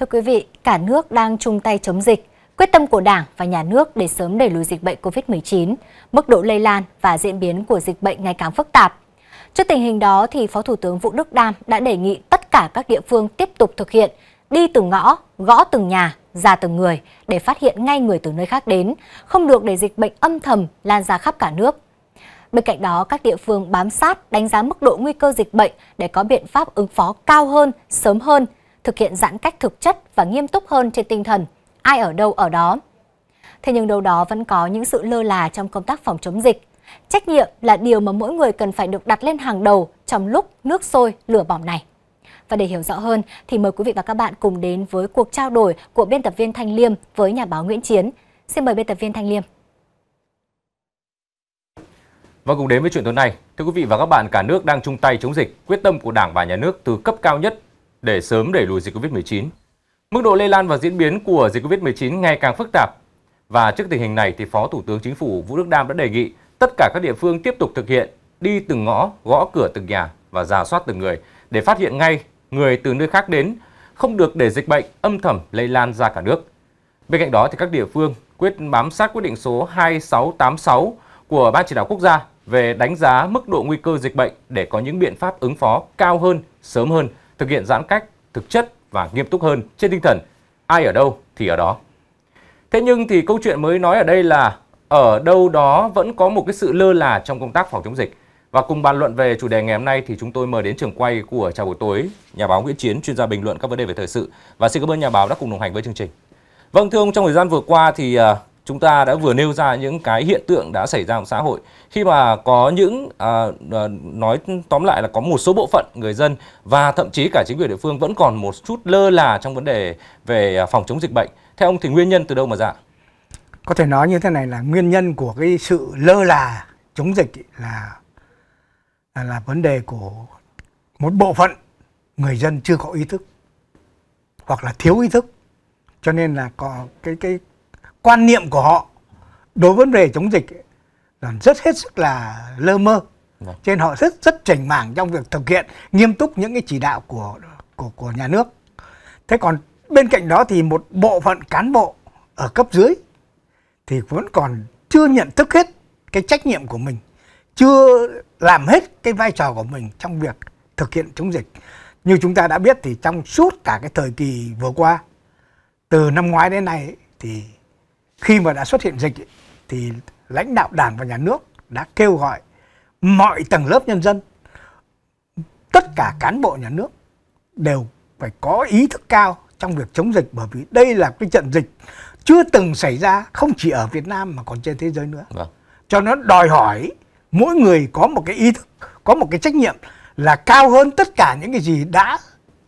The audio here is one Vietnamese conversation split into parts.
Thưa quý vị, cả nước đang chung tay chống dịch. Quyết tâm của Đảng và Nhà nước để sớm đẩy lùi dịch bệnh COVID-19, mức độ lây lan và diễn biến của dịch bệnh ngày càng phức tạp. Trước tình hình đó, thì Phó Thủ tướng Vũ Đức Đam đã đề nghị tất cả các địa phương tiếp tục thực hiện đi từng ngõ, gõ từng nhà, ra từng người để phát hiện ngay người từ nơi khác đến, không được để dịch bệnh âm thầm lan ra khắp cả nước. Bên cạnh đó, các địa phương bám sát, đánh giá mức độ nguy cơ dịch bệnh để có biện pháp ứng phó cao hơn, sớm hơn – thực hiện giãn cách thực chất và nghiêm túc hơn trên tinh thần, ai ở đâu ở đó. Thế nhưng đâu đó vẫn có những sự lơ là trong công tác phòng chống dịch. Trách nhiệm là điều mà mỗi người cần phải được đặt lên hàng đầu trong lúc nước sôi lửa bỏng này. Và để hiểu rõ hơn thì mời quý vị và các bạn cùng đến với cuộc trao đổi của biên tập viên Thanh Liêm với nhà báo Nguyễn Chiến. Xin mời biên tập viên Thanh Liêm. Và vâng, cùng đến với chuyện tối nay, thưa quý vị và các bạn, cả nước đang chung tay chống dịch, quyết tâm của Đảng và Nhà nước từ cấp cao nhất để sớm đẩy lùi dịch Covid-19. Mức độ lây lan và diễn biến của dịch Covid-19 ngày càng phức tạp. Và trước tình hình này thì Phó Thủ tướng Chính phủ Vũ Đức Đam đã đề nghị tất cả các địa phương tiếp tục thực hiện đi từng ngõ, gõ cửa từng nhà và giả soát từng người để phát hiện ngay người từ nơi khác đến, không được để dịch bệnh âm thầm lây lan ra cả nước. Bên cạnh đó thì các địa phương quyết bám sát quyết định số 2686 của Ban chỉ đạo quốc gia về đánh giá mức độ nguy cơ dịch bệnh để có những biện pháp ứng phó cao hơn, sớm hơn thực hiện giãn cách thực chất và nghiêm túc hơn trên tinh thần ai ở đâu thì ở đó. Thế nhưng thì câu chuyện mới nói ở đây là ở đâu đó vẫn có một cái sự lơ là trong công tác phòng chống dịch. Và cùng bàn luận về chủ đề ngày hôm nay thì chúng tôi mời đến trường quay của Chào buổi tối, nhà báo Nguyễn Chiến, chuyên gia bình luận các vấn đề về thời sự. Và xin cảm ơn nhà báo đã cùng đồng hành với chương trình. Vâng thưa ông, trong thời gian vừa qua thì à, chúng ta đã vừa nêu ra những cái hiện tượng đã xảy ra trong xã hội khi mà có những à, à, nói tóm lại là có một số bộ phận người dân và thậm chí cả chính quyền địa phương vẫn còn một chút lơ là trong vấn đề về à, phòng chống dịch bệnh theo ông thì nguyên nhân từ đâu mà ra dạ? có thể nói như thế này là nguyên nhân của cái sự lơ là chống dịch là là, là vấn đề của một bộ phận người dân chưa có ý thức hoặc là thiếu ý thức cho nên là có cái cái quan niệm của họ đối với vấn đề chống dịch là rất hết sức là lơ mơ Vâng. Trên họ rất rất chảnh mảng trong việc thực hiện nghiêm túc những cái chỉ đạo của của của nhà nước. Thế còn bên cạnh đó thì một bộ phận cán bộ ở cấp dưới thì vẫn còn chưa nhận thức hết cái trách nhiệm của mình, chưa làm hết cái vai trò của mình trong việc thực hiện chống dịch. Như chúng ta đã biết thì trong suốt cả cái thời kỳ vừa qua từ năm ngoái đến nay thì khi mà đã xuất hiện dịch thì lãnh đạo đảng và nhà nước đã kêu gọi mọi tầng lớp nhân dân tất cả cán bộ nhà nước đều phải có ý thức cao trong việc chống dịch bởi vì đây là cái trận dịch chưa từng xảy ra không chỉ ở Việt Nam mà còn trên thế giới nữa. Vâng. Cho nó đòi hỏi mỗi người có một cái ý thức, có một cái trách nhiệm là cao hơn tất cả những cái gì đã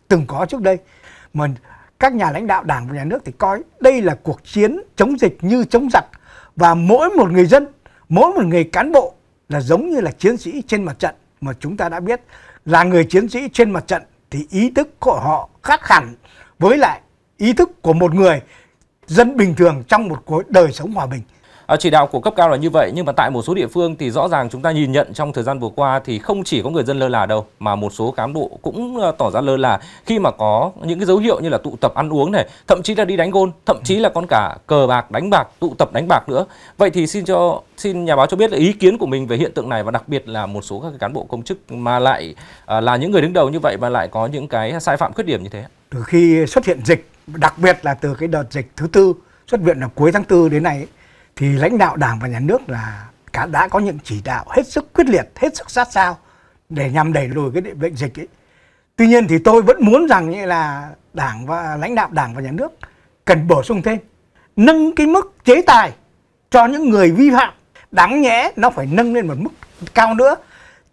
từng có trước đây. Mà các nhà lãnh đạo đảng và nhà nước thì coi đây là cuộc chiến chống dịch như chống giặc và mỗi một người dân mỗi một người cán bộ là giống như là chiến sĩ trên mặt trận mà chúng ta đã biết là người chiến sĩ trên mặt trận thì ý thức của họ khác hẳn với lại ý thức của một người dân bình thường trong một cuộc đời sống hòa bình À, chỉ đạo của cấp cao là như vậy nhưng mà tại một số địa phương thì rõ ràng chúng ta nhìn nhận trong thời gian vừa qua thì không chỉ có người dân lơ là đâu mà một số cán bộ cũng ờ, tỏ ra lơ là khi mà có những cái dấu hiệu như là tụ tập ăn uống này, thậm chí là đi đánh gôn, thậm chí là còn cả cờ bạc, đánh bạc, tụ tập đánh bạc nữa. Vậy thì xin cho xin nhà báo cho biết là ý kiến của mình về hiện tượng này và đặc biệt là một số các cán bộ công chức mà lại ờ, là những người đứng đầu như vậy mà lại có những cái sai phạm khuyết điểm như thế. Từ khi xuất hiện dịch, đặc biệt là từ cái đợt dịch thứ tư xuất viện là cuối tháng 4 đến nay ấy, thì lãnh đạo đảng và nhà nước là cả đã có những chỉ đạo hết sức quyết liệt hết sức sát sao để nhằm đẩy lùi cái bệnh dịch ấy tuy nhiên thì tôi vẫn muốn rằng như là đảng và lãnh đạo đảng và nhà nước cần bổ sung thêm nâng cái mức chế tài cho những người vi phạm đáng nhẽ nó phải nâng lên một mức cao nữa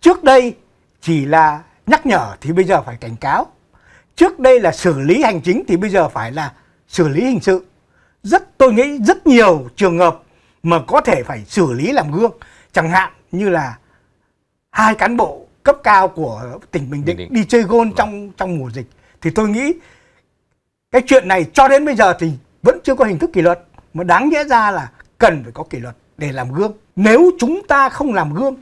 trước đây chỉ là nhắc nhở thì bây giờ phải cảnh cáo trước đây là xử lý hành chính thì bây giờ phải là xử lý hình sự rất tôi nghĩ rất nhiều trường hợp mà có thể phải xử lý làm gương chẳng hạn như là hai cán bộ cấp cao của tỉnh Bình Định, Bình Định. đi chơi gôn vâng. trong trong mùa dịch thì tôi nghĩ cái chuyện này cho đến bây giờ thì vẫn chưa có hình thức kỷ luật mà đáng nghĩa ra là cần phải có kỷ luật để làm gương nếu chúng ta không làm gương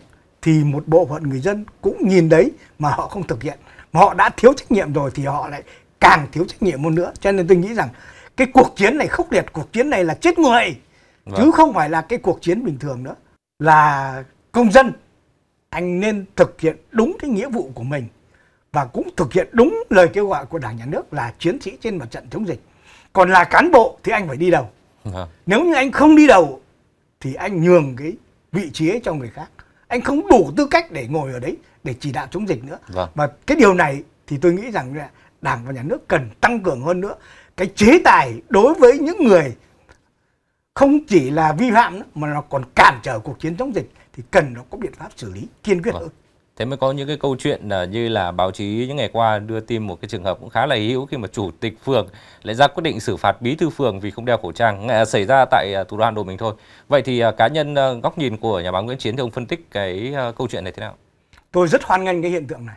thì một bộ phận người dân cũng nhìn đấy mà họ không thực hiện mà họ đã thiếu trách nhiệm rồi thì họ lại càng thiếu trách nhiệm hơn nữa cho nên tôi nghĩ rằng cái cuộc chiến này khốc liệt cuộc chiến này là chết người Vâng. chứ không phải là cái cuộc chiến bình thường nữa là công dân anh nên thực hiện đúng cái nghĩa vụ của mình và cũng thực hiện đúng lời kêu gọi của đảng nhà nước là chiến sĩ trên mặt trận chống dịch còn là cán bộ thì anh phải đi đầu à. nếu như anh không đi đầu thì anh nhường cái vị trí ấy cho người khác anh không đủ tư cách để ngồi ở đấy để chỉ đạo chống dịch nữa vâng. và cái điều này thì tôi nghĩ rằng đảng và nhà nước cần tăng cường hơn nữa cái chế tài đối với những người không chỉ là vi phạm mà nó còn cản trở cuộc chiến chống dịch thì cần nó có biện pháp xử lý kiên quyết vâng. hơn thế mới có những cái câu chuyện như là báo chí những ngày qua đưa tin một cái trường hợp cũng khá là hữu khi mà chủ tịch phường lại ra quyết định xử phạt bí thư phường vì không đeo khẩu trang à, xảy ra tại à, thủ đô Hà mình thôi vậy thì à, cá nhân góc nhìn của nhà báo Nguyễn Chiến thì ông phân tích cái câu chuyện này thế nào tôi rất hoan nghênh cái hiện tượng này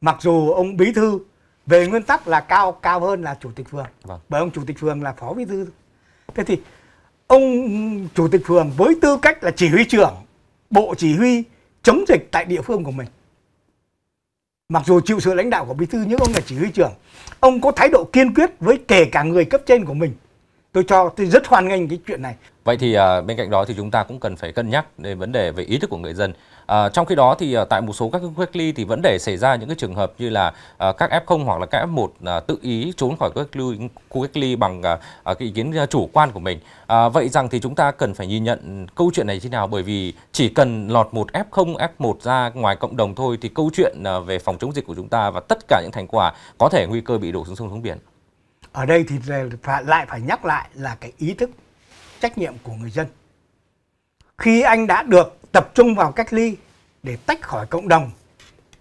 mặc dù ông bí thư về nguyên tắc là cao cao hơn là chủ tịch phường vâng. bởi ông chủ tịch phường là phó bí thư thế thì ông chủ tịch phường với tư cách là chỉ huy trưởng bộ chỉ huy chống dịch tại địa phương của mình mặc dù chịu sự lãnh đạo của bí thư nhưng ông là chỉ huy trưởng ông có thái độ kiên quyết với kể cả người cấp trên của mình tôi cho tôi rất hoan nghênh cái chuyện này vậy thì à, bên cạnh đó thì chúng ta cũng cần phải cân nhắc về vấn đề về ý thức của người dân À, trong khi đó thì ờ, tại một số các khu cách ly thì vẫn để xảy ra những cái trường hợp như là à, các F0 hoặc là các F1 à, tự ý trốn khỏi khu, cách ly bằng à, cái ý kiến chủ quan của mình. À, vậy rằng thì chúng ta cần phải nhìn nhận câu chuyện này thế nào bởi vì chỉ cần lọt một F0, F1 ra ngoài cộng đồng thôi thì câu chuyện à, về phòng chống dịch của chúng ta và tất cả những thành quả có thể nguy cơ bị đổ xuống sông xuống biển. Ở đây thì lại phải nhắc lại là cái ý thức trách nhiệm của người dân khi anh đã được tập trung vào cách ly để tách khỏi cộng đồng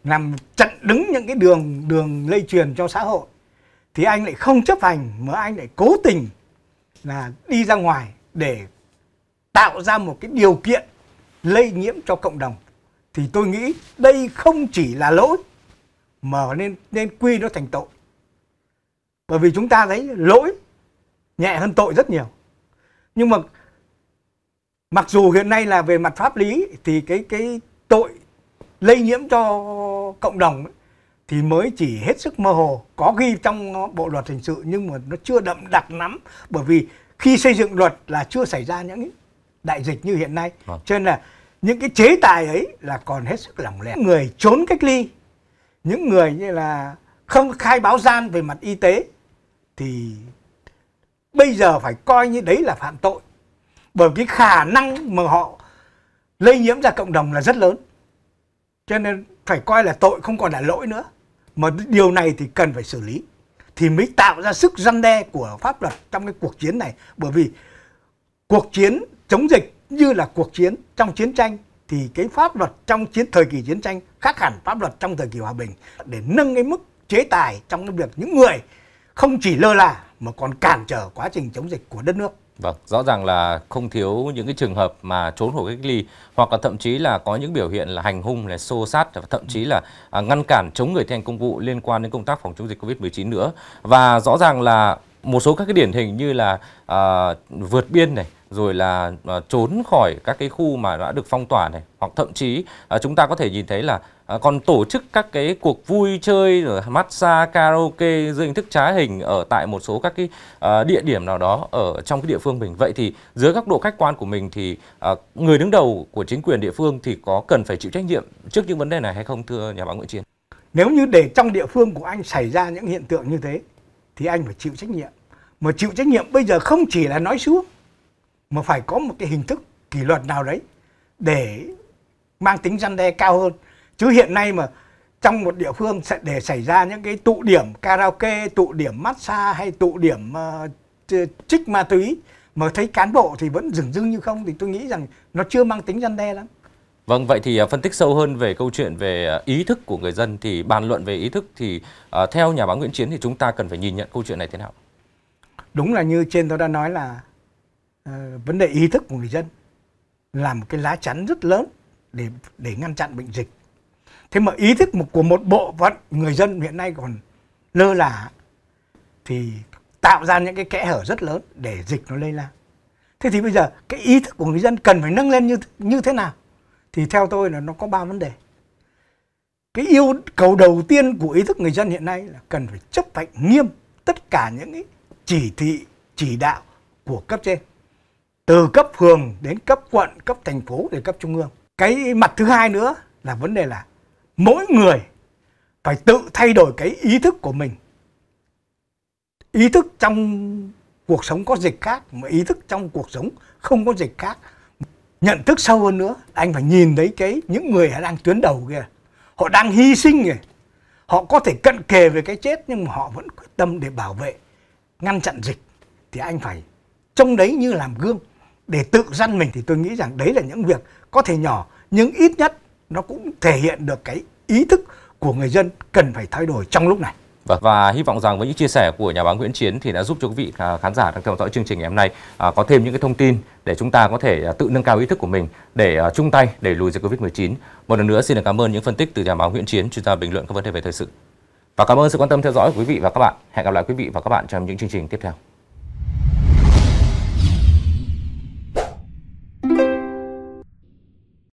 làm chặn đứng những cái đường đường lây truyền cho xã hội thì anh lại không chấp hành mà anh lại cố tình là đi ra ngoài để tạo ra một cái điều kiện lây nhiễm cho cộng đồng thì tôi nghĩ đây không chỉ là lỗi mà nên nên quy nó thành tội bởi vì chúng ta thấy lỗi nhẹ hơn tội rất nhiều nhưng mà mặc dù hiện nay là về mặt pháp lý thì cái cái tội lây nhiễm cho cộng đồng ấy, thì mới chỉ hết sức mơ hồ có ghi trong bộ luật hình sự nhưng mà nó chưa đậm đặc lắm bởi vì khi xây dựng luật là chưa xảy ra những đại dịch như hiện nay vâng. cho nên là những cái chế tài ấy là còn hết sức lỏng lẻo người trốn cách ly những người như là không khai báo gian về mặt y tế thì bây giờ phải coi như đấy là phạm tội bởi cái khả năng mà họ lây nhiễm ra cộng đồng là rất lớn cho nên phải coi là tội không còn là lỗi nữa mà điều này thì cần phải xử lý thì mới tạo ra sức răn đe của pháp luật trong cái cuộc chiến này bởi vì cuộc chiến chống dịch như là cuộc chiến trong chiến tranh thì cái pháp luật trong chiến thời kỳ chiến tranh khác hẳn pháp luật trong thời kỳ hòa bình để nâng cái mức chế tài trong cái việc những người không chỉ lơ là mà còn cản trở quá trình chống dịch của đất nước Vâng, rõ ràng là không thiếu những cái trường hợp mà trốn khỏi cách ly hoặc là thậm chí là có những biểu hiện là hành hung, là xô sát và thậm chí là à, ngăn cản chống người thi hành công vụ liên quan đến công tác phòng chống dịch Covid-19 nữa. Và rõ ràng là một số các cái điển hình như là à, vượt biên này, rồi là à, trốn khỏi các cái khu mà đã được phong tỏa này hoặc thậm chí à, chúng ta có thể nhìn thấy là À, còn tổ chức các cái cuộc vui chơi rồi massage karaoke dưới hình thức trá hình ở tại một số các cái à, địa điểm nào đó ở trong cái địa phương mình vậy thì dưới góc độ khách quan của mình thì à, người đứng đầu của chính quyền địa phương thì có cần phải chịu trách nhiệm trước những vấn đề này hay không thưa nhà báo Nguyễn Chiến nếu như để trong địa phương của anh xảy ra những hiện tượng như thế thì anh phải chịu trách nhiệm mà chịu trách nhiệm bây giờ không chỉ là nói xuống mà phải có một cái hình thức kỷ luật nào đấy để mang tính răn đe cao hơn chứ hiện nay mà trong một địa phương sẽ để xảy ra những cái tụ điểm karaoke tụ điểm massage hay tụ điểm uh, trích ma túy mà thấy cán bộ thì vẫn dừng dưng như không thì tôi nghĩ rằng nó chưa mang tính răn đe lắm Vâng, vậy thì ờ, phân tích sâu hơn về câu chuyện về ờ, ý thức của người dân thì bàn luận về ý thức thì uh, theo nhà báo Nguyễn Chiến thì chúng ta cần phải nhìn nhận câu chuyện này thế nào? Đúng là như trên tôi đã nói là uh, vấn đề ý thức của người dân là một cái lá chắn rất lớn để để ngăn chặn bệnh dịch thế mà ý thức của một bộ phận người dân hiện nay còn lơ là thì tạo ra những cái kẽ hở rất lớn để dịch nó lây lan thế thì bây giờ cái ý thức của người dân cần phải nâng lên như như thế nào thì theo tôi là nó có ba vấn đề cái yêu cầu đầu tiên của ý thức người dân hiện nay là cần phải chấp hành nghiêm tất cả những chỉ thị chỉ đạo của cấp trên từ cấp phường đến cấp quận cấp thành phố đến cấp trung ương cái mặt thứ hai nữa là vấn đề là mỗi người phải tự thay đổi cái ý thức của mình ý thức trong cuộc sống có dịch khác mà ý thức trong cuộc sống không có dịch khác nhận thức sâu hơn nữa anh phải nhìn thấy cái những người đang tuyến đầu kìa họ đang hy sinh kìa họ có thể cận kề về cái chết nhưng mà họ vẫn quyết tâm để bảo vệ ngăn chặn dịch thì anh phải trông đấy như làm gương để tự dân mình thì tôi nghĩ rằng đấy là những việc có thể nhỏ nhưng ít nhất nó cũng thể hiện được cái ý thức của người dân cần phải thay đổi trong lúc này. Và, vâng, và hy vọng rằng với những chia sẻ của nhà báo Nguyễn Chiến thì đã giúp cho quý vị à, khán giả đang theo dõi chương trình ngày hôm nay à, có thêm những cái thông tin để chúng ta có thể à, tự nâng cao ý thức của mình để chung tay đẩy lùi dịch Covid-19. Một lần nữa xin được cảm ơn những phân tích từ nhà báo Nguyễn Chiến chuyên gia bình luận các vấn đề về thời sự. Và cảm ơn sự quan tâm theo dõi của quý vị và các bạn. Hẹn gặp lại quý vị và các bạn trong những chương trình tiếp theo.